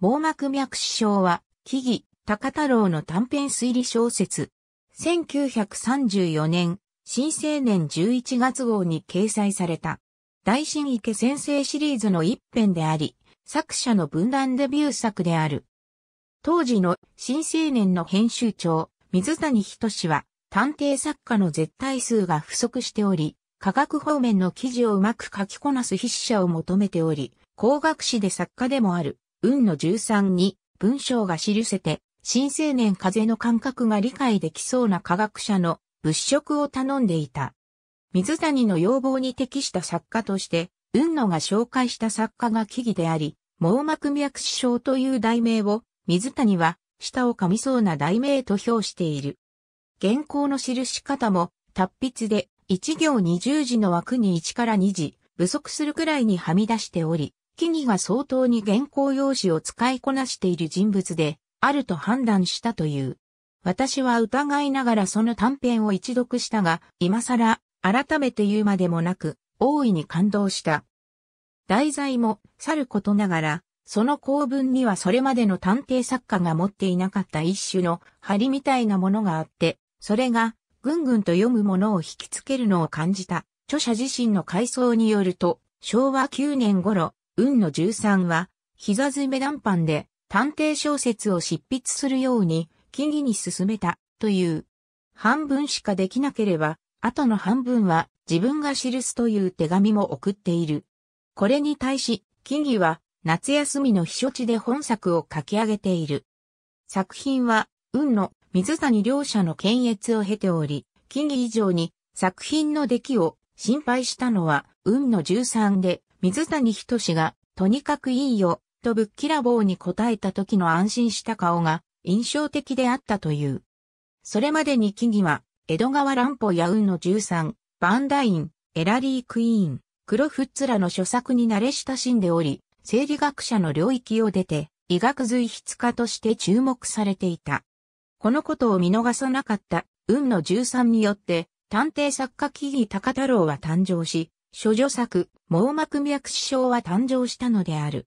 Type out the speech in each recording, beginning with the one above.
網膜脈師症は、木々、高太郎の短編推理小説。1934年、新青年11月号に掲載された。大新池先生シリーズの一編であり、作者の文壇デビュー作である。当時の新青年の編集長、水谷人氏は、探偵作家の絶対数が不足しており、科学方面の記事をうまく書きこなす筆者を求めており、工学誌で作家でもある。運の十三に文章が記せて、新青年風の感覚が理解できそうな科学者の物色を頼んでいた。水谷の要望に適した作家として、運野が紹介した作家が木々であり、網膜脈師症という題名を、水谷は、舌を噛みそうな題名と評している。原稿の記し方も、達筆で、一行二十字の枠に一から二字、不足するくらいにはみ出しており、木々が相当に原稿用紙を使いこなしている人物で、あると判断したという。私は疑いながらその短編を一読したが、今更、改めて言うまでもなく、大いに感動した。題材も、さることながら、その構文にはそれまでの探偵作家が持っていなかった一種の針みたいなものがあって、それが、ぐんぐんと読むものを引きつけるのを感じた。著者自身の回想によると、昭和9年頃、運の13は、膝詰め談判で探偵小説を執筆するように、木々に進めた、という。半分しかできなければ、後の半分は自分が記すという手紙も送っている。これに対し、木々は夏休みの避暑地で本作を書き上げている。作品は、運の水谷両者の検閲を経ており、木々以上に作品の出来を心配したのは運の13で、水谷仁が、とにかくいいよ、とぶっきらぼうに答えた時の安心した顔が印象的であったという。それまでに木々は、江戸川乱歩や運の十三、バンダイン、エラリークイーン、クロフッツらの著作に慣れ親しんでおり、生理学者の領域を出て、医学随筆家として注目されていた。このことを見逃さなかった、運の十三によって、探偵作家木々高太郎は誕生し、諸女作、網膜脈死症は誕生したのである。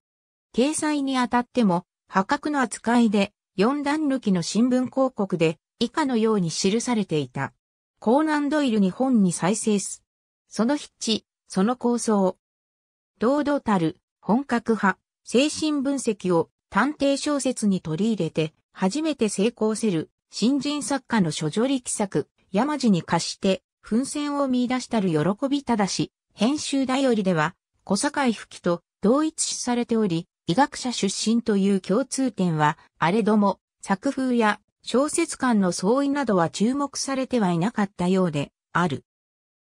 掲載にあたっても、破格の扱いで、四段抜きの新聞広告で、以下のように記されていた。高難度いる日本に再生す。その筆致、その構想。堂々たる、本格派、精神分析を探偵小説に取り入れて、初めて成功せる、新人作家の諸女力作、山地に貸して、奮戦を見出したる喜びただし、編集頼りでは、小堺吹きと同一視されており、医学者出身という共通点は、あれども、作風や小説間の相違などは注目されてはいなかったようで、ある。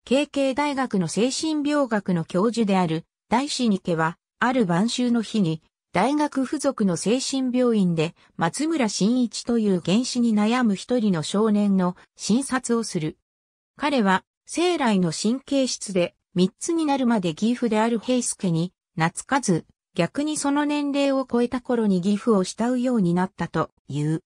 経慶大学の精神病学の教授である、大師に家は、ある晩秋の日に、大学付属の精神病院で、松村新一という原始に悩む一人の少年の診察をする。彼は、生来の神経質で、三つになるまで義父である平助に懐かず、逆にその年齢を超えた頃に義父を慕うようになったという。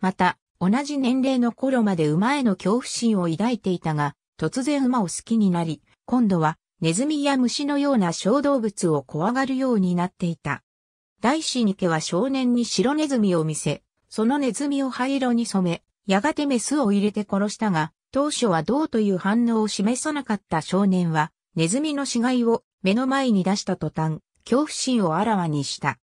また、同じ年齢の頃まで馬への恐怖心を抱いていたが、突然馬を好きになり、今度はネズミや虫のような小動物を怖がるようになっていた。大師に家は少年に白ネズミを見せ、そのネズミを灰色に染め、やがてメスを入れて殺したが、当初はどうという反応を示さなかった少年は、ネズミの死骸を目の前に出した途端、恐怖心をあらわにした。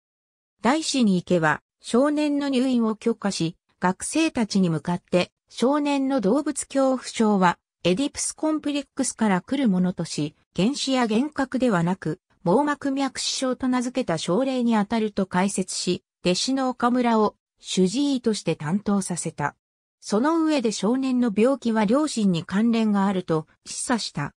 大師に行けば、少年の入院を許可し、学生たちに向かって、少年の動物恐怖症は、エディプスコンプレックスから来るものとし、原子や幻覚ではなく、網膜脈死症と名付けた症例にあたると解説し、弟子の岡村を主治医として担当させた。その上で少年の病気は両親に関連があると示唆した。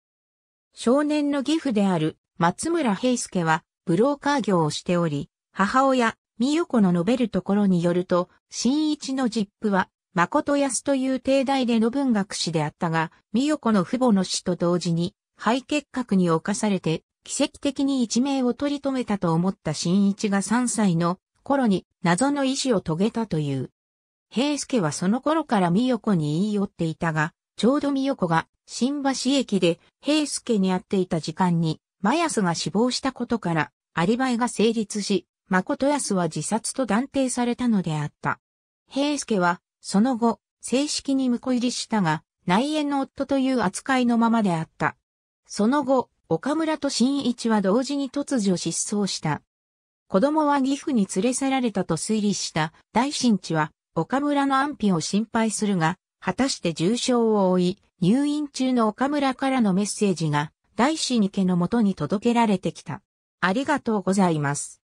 少年の義父である松村平介はブローカー業をしており、母親、美代子の述べるところによると、新一の実父は、誠安という帝大での文学士であったが、美代子の父母の死と同時に、肺結核に侵されて、奇跡的に一命を取り留めたと思った新一が3歳の頃に謎の意志を遂げたという。平介はその頃から美代子に言い寄っていたが、ちょうど美代子が新橋駅で平助に会っていた時間に、マヤスが死亡したことから、アリバイが成立し、誠安は自殺と断定されたのであった。平助は、その後、正式に婿入りしたが、内縁の夫という扱いのままであった。その後、岡村と新一は同時に突如失踪した。子供は義父に連れ去られたと推理した大新地は岡村の安否を心配するが、果たして重傷を負い、入院中の岡村からのメッセージが、大師に家の元に届けられてきた。ありがとうございます。